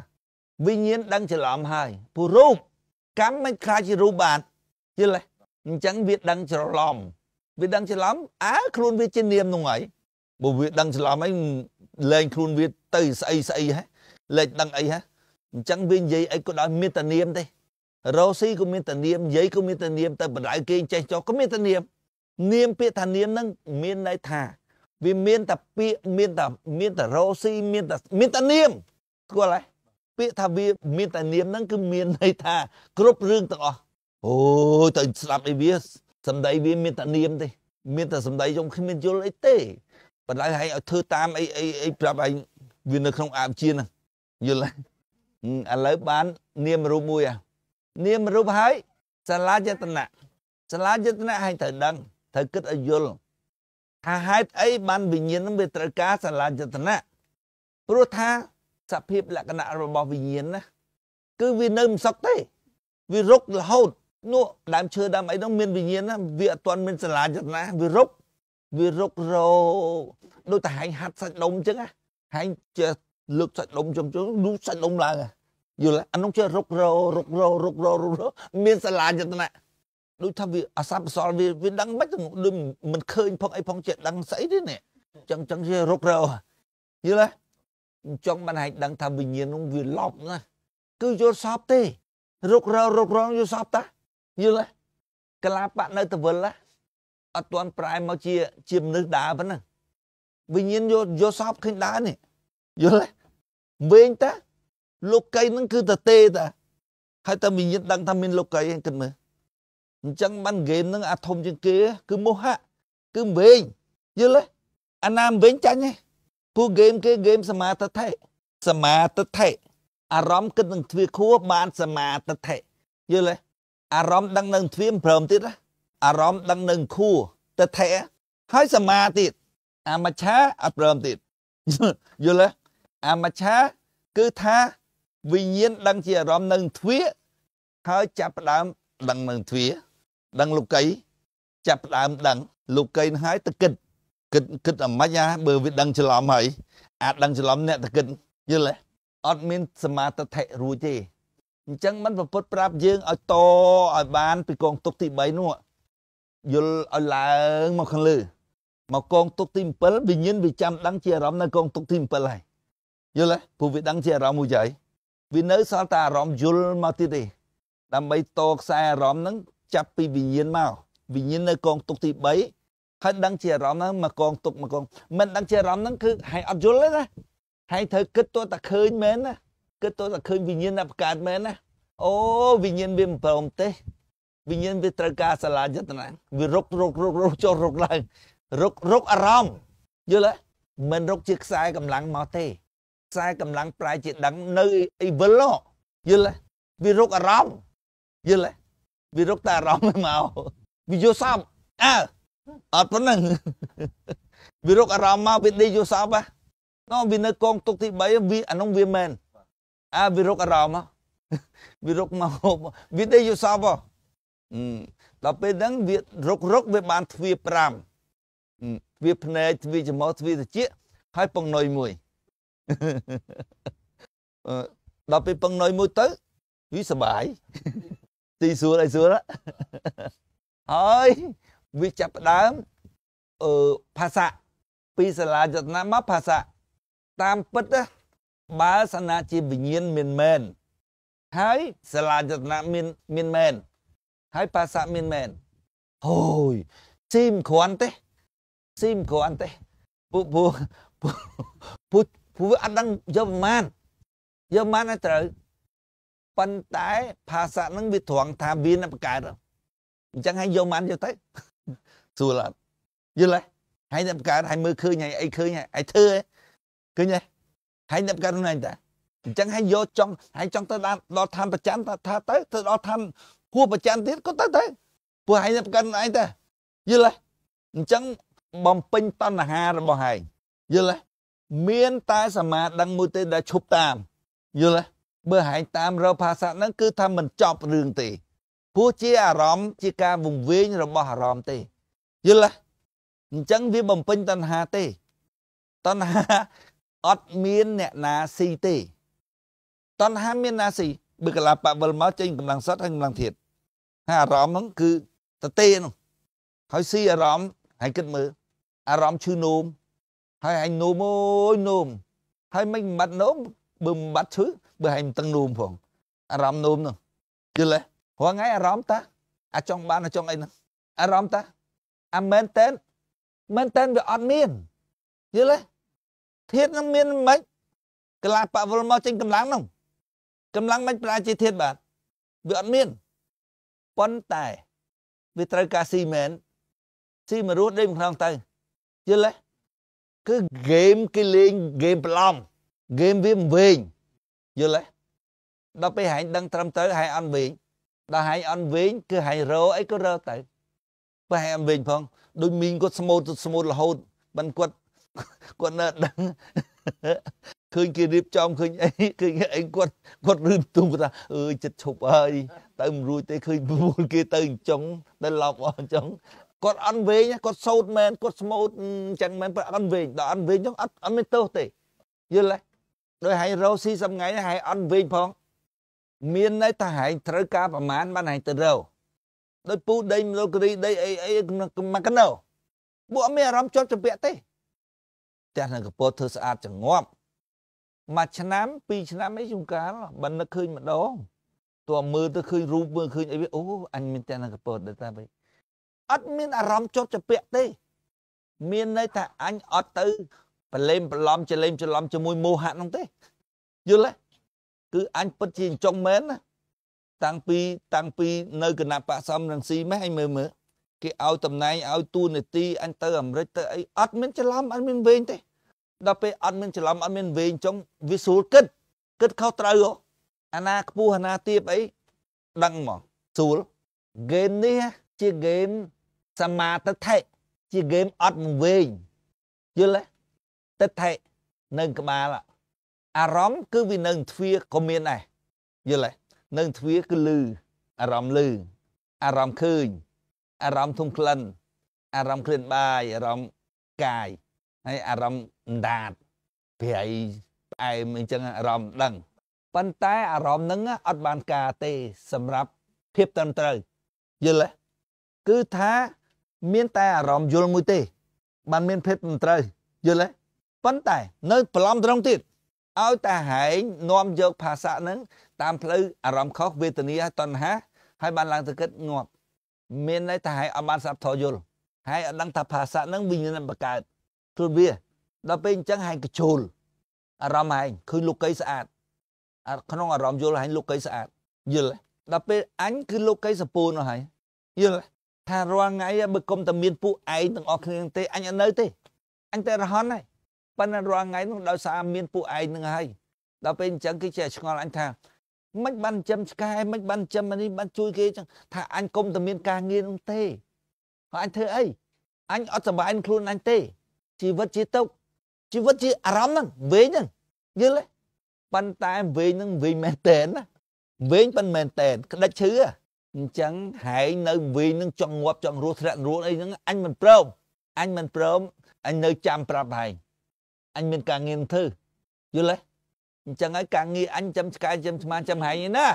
វិញ្ញាណដឹងច្រឡំហើយព្រោះរូបកម្មមិនខ្លាចជារូបបានយល់ទេអញ្ចឹងវាដឹង ច្រឡំវាដឹងច្រឡំអើខ្លួនវាជានាមនោះហើយបើវាដឹងច្រឡំអីលែងខ្លួនវាទៅស្អីស្អីហ៎លេចដឹងអីហ៎អញ្ចឹងវានិយាយអីក៏ដោយមានតានាមទេរ៉ូស៊ីក៏មានតានាមនិយាយក៏មានតានាមទៅបណ្ដៅគេចេះចោះក៏មានតានាមនាមពាក្យថានាមហ្នឹងមានន័យថា វាមានតែពាក្យមានតែមានតែរ៉ូស៊ីមានតែមានតែនាមស្គាល់ហើយពាក្យថាវាមានតែនាមហ្នឹងគឺមានន័យថា គ្រប់រឿងទាំងអស់អូយទៅស្ដាប់អីវាសំដីវាមានតែនាម ទេ មានតែសំដីខ្ញុំគ្មានយល់អីទេបណ្ដៅឲ្យធ្វើតាមអីអីអីប្រាប់ឲ្យវានៅក្នុងអវិជ្ជាហ្នឹងយល់ហើយឥឡូវបាន នាមរូបមួយអានាមរូបហើយសាលាយតនៈសាលាយតនៈឲ្យត្រូវដឹងត្រូវគិតឲ្យយល់ថាហេតុអីបានវិញ្ញាណនឹងវាត្រូវការសាលាយតនៈព្រោះថាសភាពលក្ខណៈរបស់វិញ្ញាណណាគឺវានៅមិនសឹកទេវារុករហូតនោះដើមឈើដើមអីនោះមានវិញ្ញាណណាវាអត់ទាន់មានសាលាយតនៈវារុកវារុករោដូចតែហាញហាត់សាច់ដុំអញ្ចឹងណាហែងចេះលើកសាច់ដុំចឹងចឹងលូសាច់ដុំឡើងយល់អានោះចេះរុករោរុករោរុករោរុករោមានសាលាយន្តនៈដូចថាវាអាសាបសល់វាវាដឹងមិនដូចមិនឃើញផងអីផងចេះដឹងស្អីទេនេះចឹងចឹងជារុករោយល់ទេអញ្ចឹងបានហែងដឹងថាវិញ្ញាណនោះវាលប់ណាគឺយល់សពទេរុករោរុករងយល់សពតាយល់ទេកលាបៈនៅតវិលណាអត់ទាន់ប្រែមកជាជាមនុស្សដើមប៉ុណ្ណឹងវិញ្ញាណយកយកសពឃើញដើរនេះ យល់ទេវិញតាលោកីនឹងគឺតទេតាហើយតើវិញ្ញាណដឹងថាមានលោកីឯងគិតមើលអញ្ចឹងបានហ្គេមនឹងអាធំជាងគេគឺមោហៈគឺវិញយល់ទេអាណាមវិញចាញ់ទេពូហ្គេមគេហ្គេមសមាទិដ្ឋិសមាទិដ្ឋិអារម្មណ៍គិតនឹងទ្វាខួរបានសមាទិដ្ឋិយល់ទេអារម្មណ៍ដឹងនឹងទ្វាមព្រមទៀតអារម្មណ៍ដឹងនឹងខួរទិដ្ឋិហើយសមាទៀតអាមច្ឆាអត់ព្រមទៀតយល់ទេអាមច្ឆាគឺថាវិញ្ញាណដឹងជាអារម្មណ៍នឹងទ្វាហើយចាប់ផ្ដើមដឹងនឹងទ្វា ដឹងលោកីចាប់ផ្ដើមដឹងលោកីនឹងហើយទៅគិត គិតគិតអាម៉េចណាបើវាដឹងច្រឡំហើយ អាចដឹងច្រឡំអ្នកទៅគិតយល់ទេអត់មានសមាធិរួចទេអញ្ចឹងមិនប្រពុតប្រាប់យើងឲ្យតឲ្យបានពីកងទុកទី3នោះយល់ឲ្យឡើងមកខាងលើមកកងទុកទី7វិញ្ញាណវាចាំដឹងជាអារម្មណ៍នៅកងទុកទី7ហើយយល់ទេព្រោះវាដឹងជាអារម្មណ៍មួយហើយវានៅសល់តែអារម្មណ៍យល់មកទៀតទេដើម្បីតខ្សែអារម្មណ៍ហ្នឹងចាប់ពីវិញ្ញាណមកវិញ្ញាណនៅកងទុកទី3ហើយដឹងជាអារម្មណ៍ហ្នឹងមកកងទុកមកកងមិនដឹង ជាអារម្មណ៍ហ្នឹងគឺហើយអត់យល់ទេណាហើយត្រូវគិតទោះតែឃើញមែនណាគិតទោះតែឃើញវិញ្ញាណតែបង្កើតមែនណាអូវិញ្ញាណវាមិនព្រមទេ វិញ្ញាណវាត្រូវការសាលាយតនាវារុករុករុករុចុះរុកឡើងរុករុកអារម្មណ៍យល់ទេមិនរុកជាខ្សែកម្លាំងមកទេខ្សែកម្លាំងប្រែជាដឹង នៅ អីវិលយល់ទេវារុកអារម្មណ៍យល់ទេវារុកតែអារម្មណ៍មកវាយល់សពអើអត់ប៉ុណ្ណឹងវារុកអារម្មណ៍មកវាដេកយល់សពណោះវានៅកងទុកទី3វាអានោះវាមែនអើវារុកអារម្មណ៍វារុកមកវាដេកយល់សពដល់ពេលហ្នឹង វារុករុកវាបានទ្វា5ទ្វាភ្នែកទ្វាច្មោះទ្វាត្រចៀកហើយពងនុយមួយដល់ពេលពងនុយមួយទៅវាសបាយទីស្រួលអីស្រួលហើយវាចាប់ផ្ដើមអឺភាសាពីសាលាយតនាមកភាសាតាមពិតបើសាសនាជា វិញ្ញាណមានមែនហើយសាលាយតនាមានមានមែនហើយភាសាមានមែនអូយស៊ីមគ្រាន់ទេស៊ីមិនគ្រាន់ទេពូពូពូពូអត់ដឹងយកប្រមាណយកប្រមាណឲ្យត្រូវប៉ុន្តែភាសានឹងវាត្រង់ថាវានឹងបង្កើតអញ្ចឹងឲ្យយកប្រមាណយកទៅស្រួលអត់យល់ទេហើយអ្នកបង្កើតឲ្យមើលឃើញឲ្យអីឃើញឲ្យធ្វើឃើញទេហើយអ្នកបង្កើតខ្លួនឯងតាអញ្ចឹងឲ្យយកចង់ឲ្យចង់ទៅដល់ឋានប្រច័នថាទៅទៅដល់ឋានហួសប្រច័នទៀតក៏ទៅទៅព្រោះឲ្យអ្នកបង្កើតខ្លួនឯងតាយល់ទេអញ្ចឹងបំពេញតណ្ហារបស់ឯងយល់ទេមានតែ សមាដឹងមួយទេដែលឈប់តាម យល់ទេបើហែងតាមរកភាសាហ្នឹងគឺថាមិនចប់រឿងទេព្រោះជាអារម្មណ៍ជាការវង្វេងរបស់អារម្មណ៍ទេ យល់ទេអញ្ចឹងវាបំពេញតណ្ហាទេតណ្ហាអត់មានអ្នកណាស៊ីទេតណ្ហាមានណាស៊ីបើកលាបវលមកចេញកម្លាំងសត្វហើយកម្លាំងធាតហើយអារម្មណ៍ហ្នឹងគឺតទេនោះហើយស៊ីអារម្មណ៍ហើយគិតមើលអារម្មណ៍ឈឺនោមហើយអញនោមអើយនោមហើយមិនបាត់នោមបើមិនបាត់ឈឺបើឯងមិនតឹងនោមផងអារម្មណ៍នោមនោះយល់ទេរាល់ថ្ងៃអារម្មណ៍តាអាចង់បានអាចង់អីហ្នឹងអារម្មណ៍តាអាមែនតែនមែនតែនវាអត់មានយល់ទេធាតនឹងមានមិនកលាបវលមកចេញកម្លាំងនោះកម្លាំងមិនប្រាជាធាតបាទវាអត់មានប៉ុន្តែវាត្រូវការស៊ីមែនស៊ីមួយរស់ដេកក្នុងទៅយល់ទេគឺហ្គេមគេលេងហ្គេមប្រឡំហ្គេមវាមិនវែងយល់ទេដល់ពេលហែងដឹងត្រឹមត្រូវហែងអត់វែងដល់ហែងអត់វែងគឺហែងរអីក៏រទៅបើហែងអត់វែងផង ដូចមីងគាត់ស្មូតស្មូតរហូតបិនគាត់គាត់នៅដឹងឃើញគេរៀបចំឃើញអីឃើញអីគាត់គាត់រឺទុំគាត់ថាអើយចិត្តឈប់ហើយទៅមិនរួចទេឃើញពួកគេទៅអញ្ចឹងទៅឡប់អស់អញ្ចឹងគាត់អន់វែងគាត់សោតមែនគាត់ស្មូតអញ្ចឹងមែនប្រអន់វែងដល់អន់វែងចុះអត់អត់មានទោសទេយល់ទេដោយហែងរោស៊ីសំងៃហែងអន់វែងផង មានន័យថាហែងត្រូវការប្រមាណបានហែងទៅរោដោយពូដីមូលគរីដីអីអីមកកណោពួកអត់មានអារម្មណ៍ជាប់ចម្ពាក់ទេផ្ទះនៅកពតធ្វើស្អាតចងប់មួយឆ្នាំពីរឆ្នាំអីជុំកាលបើនឹកឃើញម្ដងតើមើលទៅឃើញរូបមើលឃើញអីវាអូអញមានផ្ទះនៅកពតដែរតាបីអត់មានអារម្មណ៍ចត់ចពាក់ទេមានន័យថាអញអត់ទៅប្រឡេមប្រឡំចលេមច្រឡំជាមួយមោហៈនោះទេ យល់ទេគឺអញពិតជាចង់មែនណាតាំងពី តាំងពី នៅគណៈបកសំនឹងស៊ីម៉េះអញមើលមើលគេឲ្យតំណែងឲ្យទួនាទីអញទៅអាមេរិកទៅអីអត់មានច្រឡំអត់មានវែងទេ ដល់ពេលអត់មានច្រឡំអត់មានវែងចង់វាស្រួលគិតគិតខុសត្រូវអាណាខ្ពស់អាណាទាបអីដឹងមកស្រួលហ្គេមនេះជាហ្គេមសមាទិដ្ឋិជាហ្គេមអត់មិនវែងយល់ទេទិដ្ឋិនៅក្បាលអារម្មណ៍គឺវានៅទ្វាក៏មានដែរយល់ទេនៅទ្វាគឺលឺអារម្មណ៍លឺអារម្មណ៍ឃើញអារម្មណ៍ធំក្លិន អារម្មណ៍ក្លិនបាយអារម្មណ៍កាយហើយអារម្មណ៍អណ្ដាតប្រៃផ្អែមអញ្ចឹងអារម្មណ៍ដឹងប៉ុន្តែ អារម្មណ៍ហ្នឹងអត់បានការទេ សម្រាប់ភាពត្រឹមត្រូវយល់ទេគឺថាមានតែអារម្មណ៍យល់មួយទេបានមានភាពមិនត្រូវយល់ទេប៉ុន្តែនៅប្រឡំត្រង់ទៀតឲ្យតាហែងនាំយកភាសាហ្នឹងតាមផ្លូវអារម្មណ៍ខុសវេទនាតណ្ហាហើយបានឡើងទៅគិតងាប់មានន័យថាហែងអត់បានសាប់ធរយល់ហើយអត់ដឹងថាភាសាហ្នឹងវិញ្ញាណបង្កើតខ្លួនវាដល់ពេលអញ្ចឹងហែងកជុលអារម្មណ៍ហែងឃើញលោកីស្អាតក្នុងអារម្មណ៍យល់ហែងលោកីស្អាត យល់ដល់ពេលអញគឺលោកីសពូនហើយយល់ថារាល់ថ្ងៃបើកុំតែមានពួកឯងទាំងអស់គ្នាទេអញអត់នៅទេអញតែរហ័នហើយប៉ុន្តែរាល់ថ្ងៃនោះដោយសារមានពួកឯងនឹងហើយដល់ពេលអញ្ចឹងគេចេះឆ្ងល់អញថាមិនបានចិញ្ចឹមឆ្កែមិនបានចិញ្ចឹមនេះបានជួយគេចឹងថាអញគុំតែមានការងារនោះទេហើយអញធ្វើអីអញអត់សុបាយនឹងខ្លួនអញទេជីវិតជាទុកជីវិតជាអារម្មណ៍ហ្នឹងវែងហ្នឹងយល់ទេប៉ុន្តែវែងហ្នឹងវែងមែនតែនណាវែងប៉ុន្តែមែនតែនក្តិចឈឺហ៎អញ្ចឹងហែងនៅវិញនឹងចង់ងាប់ចង់រស់ធ្លាក់រួលអីហ្នឹងអញមិនព្រមអញមិនព្រមអញនៅចាំប្រាប់ហែងអញមានការងារធ្វើយល់ទេអញ្ចឹងហើយការងារអញចាំឆ្កែចាំស្មានចាំហែងឯណា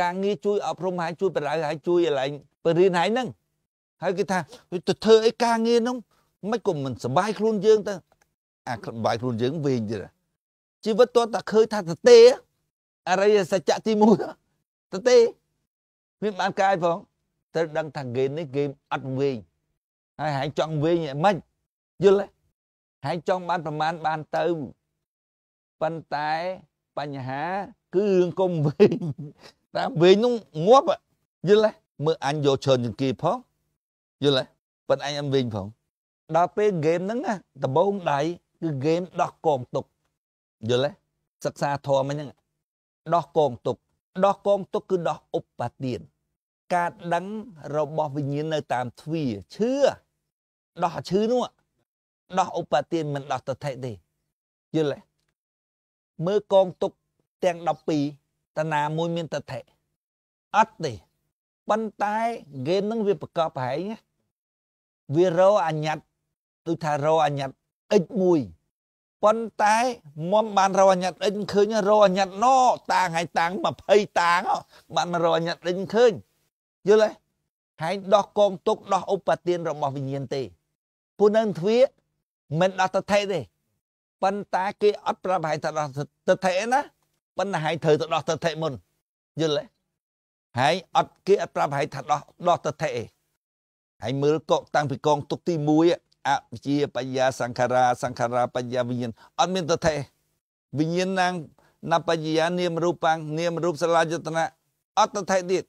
ការងារជួយអប់រំហែងជួយបណ្ដៅហែងជួយឲ្យឡើងបរិញ្ញាហែងហ្នឹងហើយគេថាទៅធ្វើអីការងារហ្នឹងមិនក៏មិនសបាយខ្លួនយើងទៅអាសបាយខ្លួនយើងវិញទៀតជីវិតតើតើឃើញថាតទេអរិយសច្ចៈទី1តទេមានបានកាយផងត្រូវដឹងថាហ្គេមនេះហ្គេមអត់វែងហើយហែងចង់វែងមិនយល់ទេហែងចង់បានប្រមាណបានទៅប៉ុន្តែបញ្ហាគឺរឿងកុំវែងតែវែងនោះងាប់យល់ទេមើលអញយកច្រើនជាងគេផងយល់ទេប៉ុន្តែអញអត់វែងផងដល់ពេលហ្គេមហ្នឹងដំបូងដៃគឺហ្គេមដោះកងទុកយល់ទេសិក្សាធម៌មិញហ្នឹងដោះកងទុកដោះកងទុកគឺដោះឧបទាន ការដឹងរបស់វិញ្ញាណនៅតាមទ្វាឈឿដោះឈឺនោះដោះឧបទានមិនដោះតថេទេយល់ទេមើលកងទុកទាំង12តណាមួយមានតថេអត់ទេប៉ុន្តែហ្គេមហ្នឹងវាប្រកបហើយវារោអញ្ញត្តិដូចថារោអញ្ញត្តិ x1 ប៉ុន្តែមុំបានរកអញ្ញត្តិអិញឃើញរកអញ្ញត្តិណតាងហើយតាំង20តាងបានមករកអញ្ញត្តិអិញឃើញយល់ទេហើយដោះកងទុកដោះឧបទានរបស់វិញ្ញាណទេពូនឹងទ្វាមិនដោះតថេទេប៉ុន្តែគេអត់ប្រាប់ឲ្យទៅដោះតថេណាប៉ុន្តែឲ្យត្រូវទៅដោះតថេមុនយល់ទេហើយអត់គេអត់ប្រាប់ឲ្យថាដោះដោះតថេឯងហើយមើលកកតាំងពីកងទុកទី1អវិជ្ជាបញ្ញាសង្ខារាសង្ខារាបញ្ញាវិញ្ញាណអត់មានទទេវិញ្ញាណងណបញ្ញានាមរូបាំងនាមរូបសលាយតនៈអត់ទទេទៀត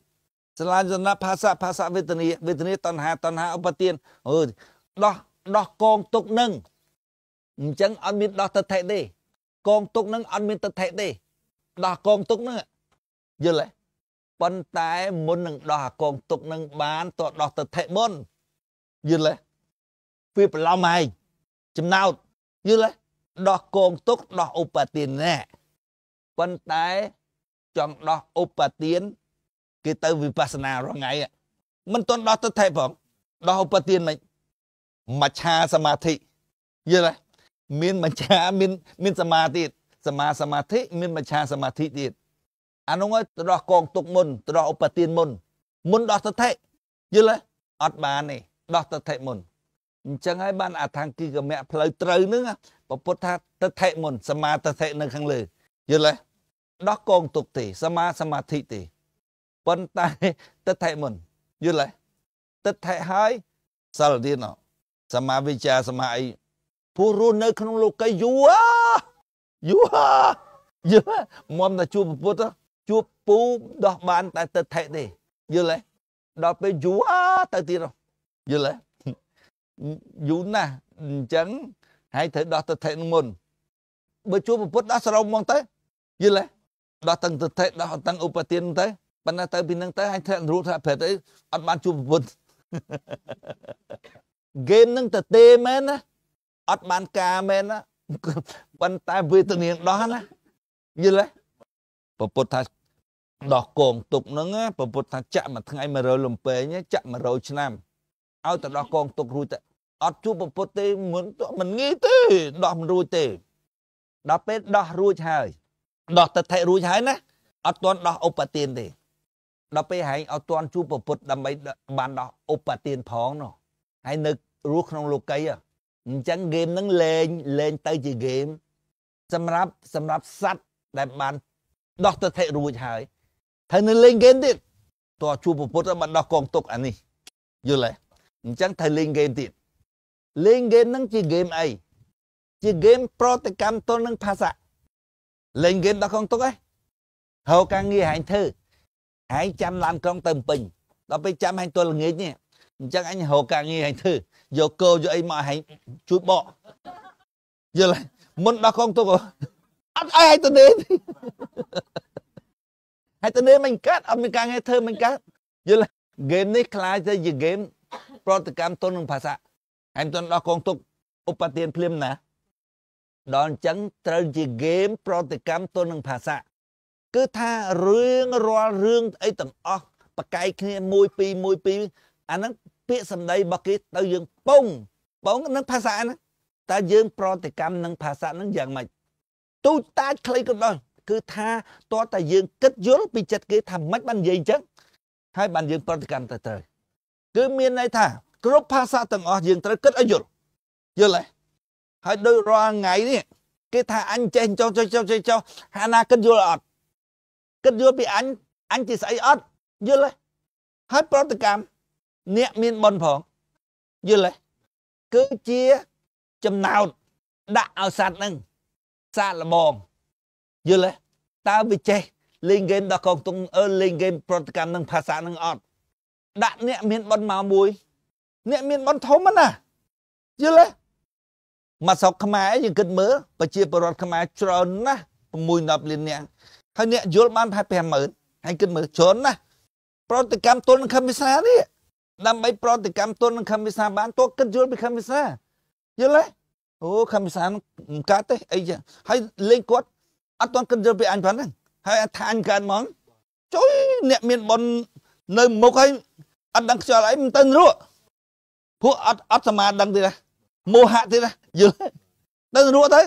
សលាយតនៈភាសាភាសាវេទនាវេទនាតណ្ហាតណ្ហាឧបទានអឺដោះដោះកងទុកនឹងអញ្ចឹងអត់មានដោះទទេទេកងទុកនឹងអត់មានទទេទេដោះកងទុកនឹងយល់ទេប៉ុន្តែមុននឹងដោះកងទុកនឹងបានតោះដោះទទេមុនយល់ទេវាប្រឡំឯងចំណោតយល់ទេដោះកងទុកដោះឧបទានណាប៉ុន្តែចង់ដោះឧបទានគេទៅវិបស្សនារងៃមិនទាន់ដោះទៅថេផងដោះឧបទានមិនមច្ឆាសមាធិយល់ទេមានមច្ឆាមានមានសមាធិសមាសមាធិ មានមច្ឆាសមាធិទៀតអានោះឲ្យទៅដោះកងទុកមុនទៅដោះឧបទានមុន មុនដោះទៅថេយល់ទេអត់បានទេដោះទៅថេមុនអញ្ចឹងហើយបានអាថាងគិកមៈផ្លូវត្រូវនឹងពពុទ្ធថាទិដ្ឋិមុនសមាទិដ្ឋិនៅខាងលើ យល់ទេដោះកងទុកទេសមាសមាធិទេប៉ុន្តែទិដ្ឋិមុនយល់ទេទិដ្ឋិហើយសិលទៀតណសមាវិជ្ជាសមាអីព្រោះរស់នៅក្នុងលោកីយូយូយូមុំតែជួបពុទ្ធជួបពូដោះបានតែទិដ្ឋិទេយល់ទេដល់ពេលយូទៅទៀតយល់ទេយូរណាស់អញ្ចឹងហើយត្រូវដោះទិដ្ឋិនឹងមុនបើជួបពុទ្ធដោះសរុបមកទៅយល់ទេដោះទាំងទិដ្ឋិដោះទាំងឧបទានទៅប៉ុន្តែទៅពីនឹងទៅហើយធ្លាក់រួចថាប្រែទៅអត់បានជួបពុទ្ធហ្គេមនឹងទៅទេមែនណាអត់បានការមែនណាប៉ុន្តែវេទនាដោះណាយល់ទេពុទ្ធថាដោះកងទុកនឹងពុទ្ធថាចាក់មួយថ្ងៃ100លំពេងចាក់100ឆ្នាំឲ្យទៅដោះកងទុករួចទៅអត់ជួបប្រពុតទេមិនមិនងាយទេដោះមិនរួចទេដល់ពេលដោះរួចហើយដោះតថេរួចហើយណាអត់ទាន់ដោះឧបទានទេដល់ពេលហែងអត់ទាន់ជួបប្រពុតដើម្បីបានដោះឧបទានផងនោះ ហើយនៅរស់ក្នុងលោកីអញ្ចឹងហ្គេមហ្នឹងលេងលេងទៅជាហ្គេម សម្រាប់សម្រាប់សัตว์ដែលបានដោះតថេរួចហើយត្រូវនៅលេងហ្គេមទៀតតើជួបប្រពុតបានដោះកងទុកអានេះយល់ទេអញ្ចឹងត្រូវលេងហ្គេមទៀតលេងហ្គេមហ្នឹងជាហ្គេមអីជាហ្គេមប្រតិកម្មទល់នឹងភាសាលេងហ្គេមដល់ក្នុងទុកហ៎ហៅការងារហែងធ្វើហែងចាំឡានក្រុងទៅពេញដល់ពេលចាំហែងទល់ល្ងាចនេះអញ្ចឹងអញហៅការងារហែងធ្វើយកគោយកអីមកហែងជួយបកយល់ហើយមុនដល់ក្នុងទុកអត់អីហែងទៅនេះហែងទៅនេះមិនកើតអត់មានការងារធ្វើមិនកើតយល់ហ្គេមនេះខ្លាចទៅជាហ្គេមប្រតិកម្មទល់នឹងភាសាឯងមិនទាន់ដោះកងទុកឧបទានភ្លាមណាដល់អញ្ចឹងត្រូវជាហ្គេមប្រតិកម្មទល់នឹងភាសា គឺថារឿងរាល់រឿងអីទាំងអស់បកែកគ្នា1 2 1 2អាហ្នឹងពាក្យសម្ដីរបស់គេទៅយើងពងពងនឹងភាសាហ្នឹងតើយើងប្រតិកម្មនឹងភាសាហ្នឹងយ៉ាងម៉េចទូចតាចខ្លីក៏ដោយគឺថាតើតើយើងគិតយល់ពីចិត្តគេថាម៉េចបាននិយាយអញ្ចឹងហើយបានយើងប្រតិកម្មទៅទៅគឺមានន័យថាគ្រប់ភាសាទាំងអស់យើងត្រូវគិតឲ្យយល់យល់ទេហើយដោយរាល់ថ្ងៃនេះគេថាអញចេះចុះចុះចុះចុះហាណាគិតយល់អត់គិតយល់ពីអញអញជាស្អីអត់យល់ទេហើយប្រតិកម្មអ្នកមានបនផងយល់ទេគឺជាចំណោទដាក់ឲ្យសัตว์ហ្នឹងសាកល្បងយល់ទេតើវាចេះលេងហ្គេមដល់កងទងអឺលេងហ្គេមប្រតិកម្មនឹងភាសានឹងអត់ដាក់អ្នកមានបនមកមួយអ្នកមានបនធំណាយល់ទេមកស្រុកខ្មែរយើងគិតមើលប្រជាពលរដ្ឋខ្មែរច្រើនណាស់6 10លាននាក់ហើយអ្នកយល់បានប្រហែល50000ហើយគិតមើលច្រើនណាស់ប្រតិកម្មទុនខំវិសានេះដើម្បីប្រតិកម្មទុនខំវិសាបានតើគិតយល់ពីខំវិសាយល់ទេអូខំវិសាមិនកើតទេអីចឹងហើយលេងគាត់អត់ទាន់គិតយល់ពីអញផងហ្នឹងហើយថាអញកើតមកជួយអ្នកមានប៉ុននៅមុខហើយអត់ដឹងខ្យល់អីមិនទៅនរក់ពួកអត់អត់សមាដឹងទៀតណាមោហៈទៀតណាយល់ទៅរួចទៅ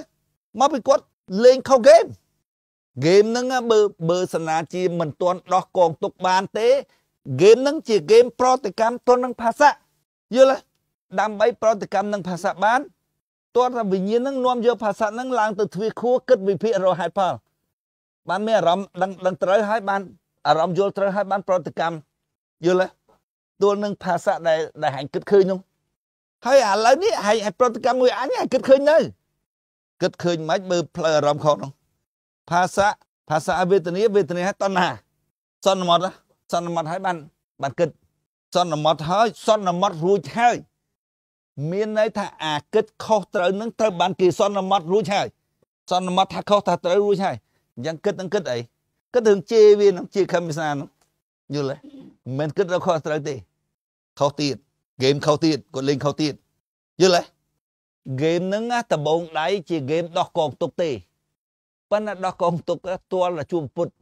មកពីគាត់លេងខុសហ្គេមហ្គេមហ្នឹងបើបើសនាជាមិនទាន់ដោះកងទុកបានទេហ្គេមហ្នឹងជាហ្គេមប្រតិកម្មទន់នឹងភាសាយល់ទេដើម្បីប្រតិកម្មនឹងភាសាបានទាល់តែវិញ្ញាណហ្នឹងនាំយកភាសាហ្នឹងឡើងទៅទ្វាខួរគិតវិភាគរហេតុផល បានមានអារម្មណ៍ដឹងដឹងត្រូវហើយបានអារម្មណ៍យល់ត្រូវហើយបានប្រតិកម្មយល់ទេលនឹងភាសាដែលដែលហែងគិតឃើញនោះហើយឥឡូវនេះហែងឲ្យប្រតិកម្មមួយអាននេះហែងគិតឃើញនៅគិតឃើញមិនមើលផ្លូវអារម្មណ៍ខុសនោះភាសាភាសាវេទនាវេទនាហើយតណ្ហាសន្មតសន្មតហើយបានបានគិតសន្មតហើយសន្មតរួចហើយមានន័យថាអាគិតខុសត្រូវនឹងត្រូវបានគេសន្មតរួចហើយសន្មតថាខុសថាត្រូវរួចហើយអញ្ចឹងគិតនឹងគិតអីគិតរឿងជេរវានឹងជាខំវិសានោះយល់ទេមិនមែនគិតរកខុសត្រូវទេខុសទៀតហ្គេមខុសទៀតគាត់លេងខុសទៀតយល់ទេហ្គេមហ្នឹងដំបងដៃជាហ្គេមដោះកងទុកទេប៉ុន្តែដោះកងទុកទាល់តែជួបពុទ្ធ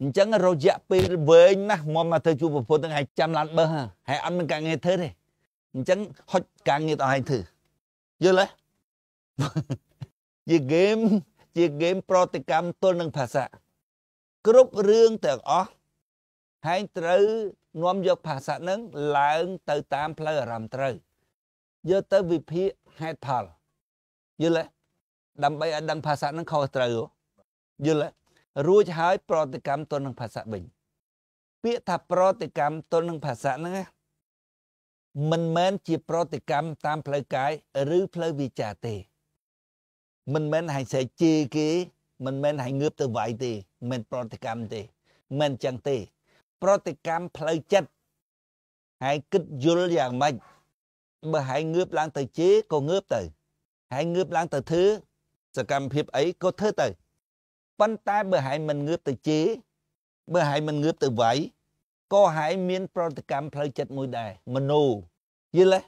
អញ្ចឹងរយៈពេលវែងណាស់មកមកទៅជួបប្រពន្ធហ្នឹងហើយចាំឡានបើហើយអត់មានការងារធ្វើទេអញ្ចឹងហុចការងារតឲ្យធ្វើយល់ទេជាហ្គេមជាហ្គេមប្រតិកម្មទល់នឹងភាសា គ្រប់រឿងទាំងអស់ហើយត្រូវនាំយកភាសានឹងឡើងទៅតាមផ្លូវអារម្មណ៍ត្រូវយកទៅវិភាគហេតុផលយល់ទេដើម្បីឲ្យដឹងភាសានឹងខុសត្រូវ យល់ទេរួចហើយប្រតិកម្មទល់នឹងភាសាវិញ ពាក្យថាប្រតិកម្មទល់នឹងភាសាហ្នឹងមិនមែនជាប្រតិកម្មតាមផ្លូវកាយឬផ្លូវវាចាទេមិនមែនហែងស្រែកជេរគេមិនមែនហែងងើបទៅវាយទេមិនប្រតិកម្មទេមិនចឹងទេប្រតិកម្មផ្លូវចិត្តហើយគិតយល់យ៉ាងម៉េចបើហើយងើបឡើង ទៅជេរក៏ងើបទៅ ហើយងើបឡើងទៅធ្វើសកម្មភាពអីក៏ធ្វើទៅ ប៉ុន្តែបើហើយមិនងើបទៅជេរបើហើយមិនងើបទៅវាយក៏ហើយមាន ប្រតិកម្មផ្លូវចិត្តមួយដែរមនោយល់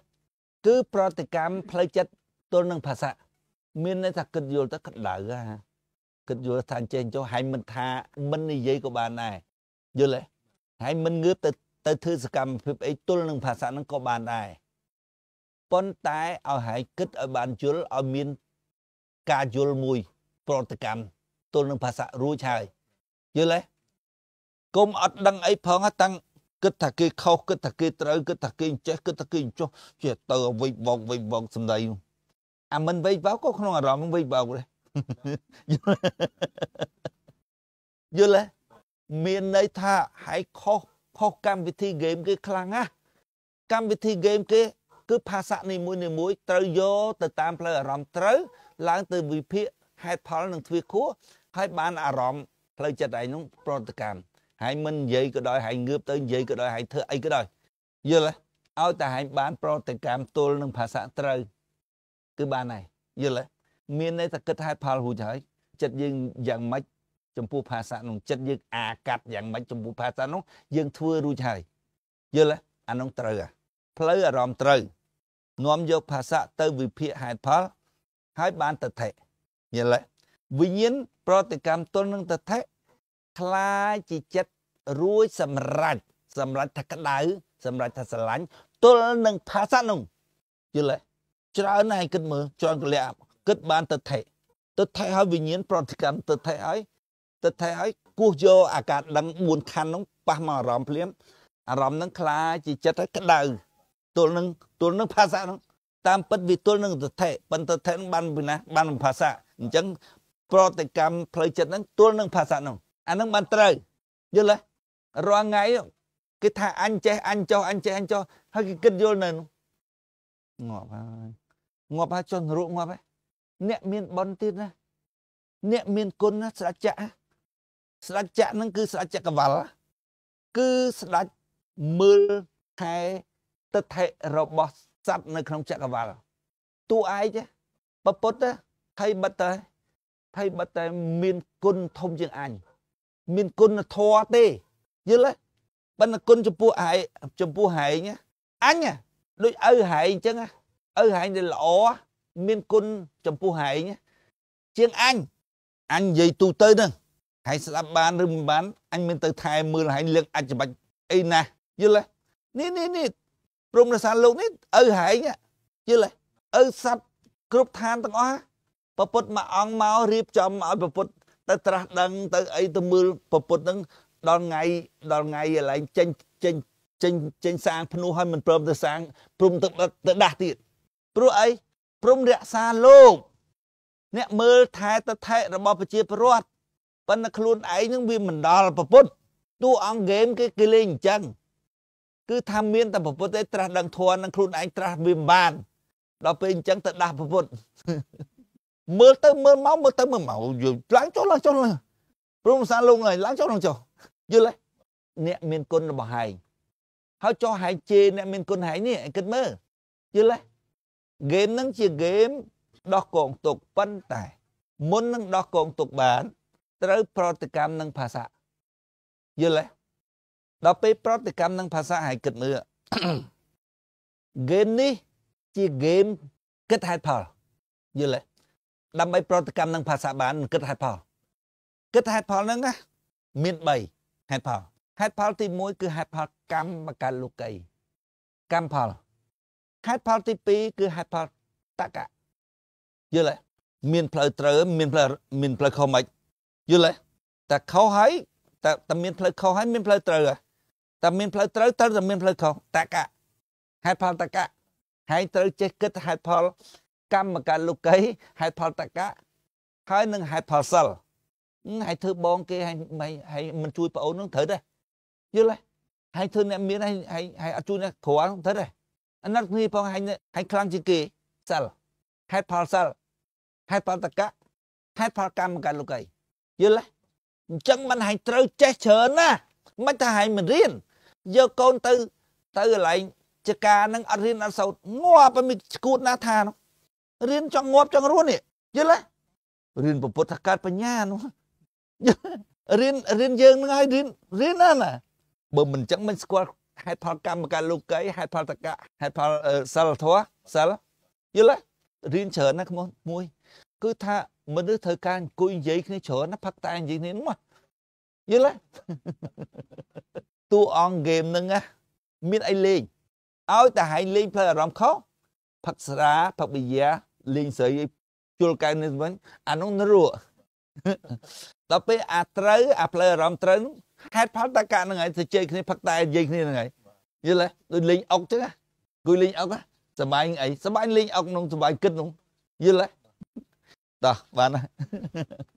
ទេគឺប្រតិកម្មផ្លូវចិត្តទល់នឹងភាសា មានន័យថាគិតយល់ទៅក្តៅហ่าគិតយល់ថាអញ្ចឹងចុះហើយមិនថា មិននិយាយក៏បានដែរយល់ទេហើយមិនងើបទៅទៅធ្វើសកម្មភាពអីទល់នឹងភាសាហ្នឹងក៏បានដែរប៉ុន្តែឲ្យហើយគិតឲ្យបានយល់ឲ្យមានការយល់មួយ ប្រតិកម្មទល់នឹងភាសារួចហើយយល់ទេកុំអត់ដឹងអីផងតាំងគិតថាគេខុសគិតថាគេត្រូវគិតថាគេចេះគិតថាគេចុះជាទៅវិបវងវិបវងសំដីអាមិនវិបវងក៏ក្នុងអារម្មណ៍វិបវងដែរយល់ទេមានន័យថាហើយខុសខុសកម្មវិធីហ្គេមគេខ្លាំងណាស់កម្មវិធីហ្គេមគេ គឺភាសានីមួយនីមួយត្រូវយកទៅតាមផ្លូវអារម្មណ៍ត្រូវឡើងទៅវិភាគហេតុផលនិងទ្វាគួរហើយបាន អារម្មណ៍ផ្លូវចិត្តឯងនោះប្រតិកម្មហើយមិននិយាយក៏ដោយហើយងើបទៅនិយាយក៏ដោយហើយធ្វើអីក៏ដោយយល់ទេឲ្យតែហែងបានប្រតិកម្មទល់នឹងភាសាត្រូវគឺបានហើយយល់ទេមានន័យថាគិតហេតុផលហួចហើយចិត្តយើងយ៉ាងម៉េចចំពោះភាសាក្នុងចិត្តយើងអាកាត់យ៉ាងម៉េចចំពោះភាសានោះយើងធ្វើរួចហើយយល់ទេអានោះត្រូវផ្លូវអារម្មណ៍ត្រូវនាំយកភាសាទៅវិភាគហេតុផលហើយបានតថេយល់ទេវិញ្ញាណប្រតិកម្មទល់នឹងតថេคล้ายជាចិត្តរួចសម្រេចសម្រេចថាក្តៅសម្រេចថាស្រឡាញ់ទល់នឹងភាសានោះយល់ទេច្រើនណាស់គិតមើលច្រើនកលៈគិតបានតថេតថេឲ្យវិញ្ញាណប្រតិកម្មតថេឲ្យទៅថែឲ្យគោះយកអាការដឹង4ខណ្ឌនោះប៉ះមកអារម្មណ៍ភ្លាមអារម្មណ៍នឹងខ្លាជាចិត្តឲ្យក្តៅទល់នឹងទល់នឹងភាសានោះតាមពិតវាទល់នឹងទថេប៉ុន្តែថេនឹងបានពីណាបានភាសាអញ្ចឹងប្រតិកម្មផ្លូវចិត្តហ្នឹងទល់នឹងភាសានោះអានឹងបានត្រូវយល់ទេរាល់ថ្ងៃគេថាអញចេះអញចោះអញចេះអញចោះហើយគេគិតយល់នៅនោះងាប់ហើយងាប់ហើយចុះនរកងាប់ហើយអ្នកមានបនទៀតណាអ្នកមានគុណណាស្ដេចចាក់ណាស្ដេចចក្រនឹងគឺស្ដេចចក្រវាលគឺស្ដេចមើលថែទិដ្ឋិរបស់សត្វនៅក្នុងចក្រវាលតួឯងពពុទ្ធភ័យបិតតែភ័យបិតតែមានគុណធំជាងអញមានគុណធម៌ទេយល់ទេប៉ុន្តែគុណចំពោះឯងចំពោះឯងអញដូចឪឯងអញ្ចឹងឪឯងដែលល្អមានគុណចំពោះឯងជាងអញអញនិយាយទូទៅហ្នឹងហើយស្ដាប់បានឬមិនបានអញមានទៅថែមើលហើយលើកអាចច្បាច់អីណាស់យល់ទេនេះនេះនេះព្រមរសារលោកនេះឪហែងយល់ទេឪសັບគ្រប់ឋានទាំងអស់ពពុទ្ធមួយអង្គមករៀបចំឲ្យពពុទ្ធទៅត្រាស់ដឹងទៅអីទៅមើលពពុទ្ធនឹងដល់ថ្ងៃ ដល់ថ្ងៃឥឡូវចេញចេញចេញចេញសាងភ្នោះឲ្យមិនព្រមទៅសាង ព្រមទៅទៅដាស់ទៀតព្រោះអីព្រមរក្សាលោក អ្នកមើលថែតថែរបស់ប្រជាពលរដ្ឋប៉ុន្តែខ្លួនឯងនឹងវាមិនដល់ប្រពុតតួអង្គហ្គេមគេគេលេងអញ្ចឹងគឺថាមានតែប្រពុតទេត្រាស់ដឹងធន់នឹងខ្លួនឯងត្រាស់វាមិនបាន ដល់ពេលអញ្ចឹងទៅដាស់ប្រពុតមើលទៅមើលមកមើលទៅមើលមកឡើងចុះឡើងចុះឡើងព្រមសាលោកហើយឡើងចុះឡើងចុះយល់ទេអ្នកមានគុណរបស់ហែងហើយចុះហែងជេរអ្នកមានគុណហែងនេះគិតមើលយល់ទេហ្គេមហ្នឹងជាហ្គេមដោះកងទុកប៉ុន្តែមុននឹងដោះកងទុកបានត្រូវប្រតិកម្មនឹងភាសាយល់ទេដល់ពេលប្រតិកម្មនឹងភាសាហើយគិតមើលហ្គេមនេះជាហ្គេមគិតហេតុផល យល់ទេដើម្បី ប្រតិកម្មនឹងភាសាបាន គិតហេតុផលគិតហេតុផលហ្នឹងណាមាន3ហេតុផលហេតុផលទី1គឺហេតុផលកម្មបកលោកីកម្មផលហេតុផលទី2គឺហេតុផលតកៈយល់ទេមាន ផ្លូវត្រូវមានផ្លូវមានផ្លូវខុសមិនយល់ទេតែខុសហើយតែតែមានផ្លូវខុសហើយមានផ្លូវត្រូវហើយតែមានផ្លូវត្រូវត្រូវតែមានផ្លូវខុសតកៈហេតុផលតកៈហើយត្រូវចេះគិតហេតុផលកម្មការលោកីហេតុផលតកៈហើយនឹងហេតុផលសិលហើយធ្វើបងគេហើយហើយមិនជួយប្អូននឹងត្រូវដែរយល់ទេហើយធ្វើអ្នកមានហើយហើយអត់ជួយអ្នកក្រហ្នឹងត្រូវដែរអាណិតគ្នាផងហើយហើយខ្លាំងជាងគេសិលហេតុផលសិលហេតុផលតកៈហេតុផលកម្មការលោកីយល់ទេអញ្ចឹងមិនហែងត្រូវចេះច្រើនណា មិនថាហែងមិនរៀនយកកូនទៅទៅកន្លែងចការនឹងអត់រៀនអត់សូត្រងាប់មិនឈួតណាថានោះរៀនចង់ងាប់ចង់រស់នេះយល់ទេរៀនពុទ្ធថាកើតបញ្ញានោះរៀនរៀនយើងនឹងឲ្យរៀនរៀនណាណាបើមិនអញ្ចឹងមិនស្គាល់ហេតុផលកម្មការលោកីហេតុផលតកហេតុផលសិលធម៌សិលយល់ទេរៀនច្រើនណាស់ក្មួយគឺថាមនុស្សត្រូវការអង្គុយនិយាយគ្នាច្រើនណាផឹកតែនិយាយគ្នានោះយល់ទេតួអង្គហ្គេមហ្នឹងណាមានអីលេងឲ្យតែហែងលេងផ្លូវអារម្មណ៍ខុសផឹកស្រាផឹកប៊ីយ៉ាលេងស្រីឲ្យជុលកែវនេះវិញអានោះនរោដល់ពេលអាត្រូវអាផ្លូវអារម្មណ៍ត្រូវហេតុផលតកៈហ្នឹងឯងទៅជ័យគ្នាផឹកតែនិយាយគ្នាហ្នឹងឯងយល់ទេដូចលេងអុកចឹងគួយលេងអុកណាសម័យអីសម័យលេងអុកក្នុងសម័យគិតនោះយល់ទេ Da, bán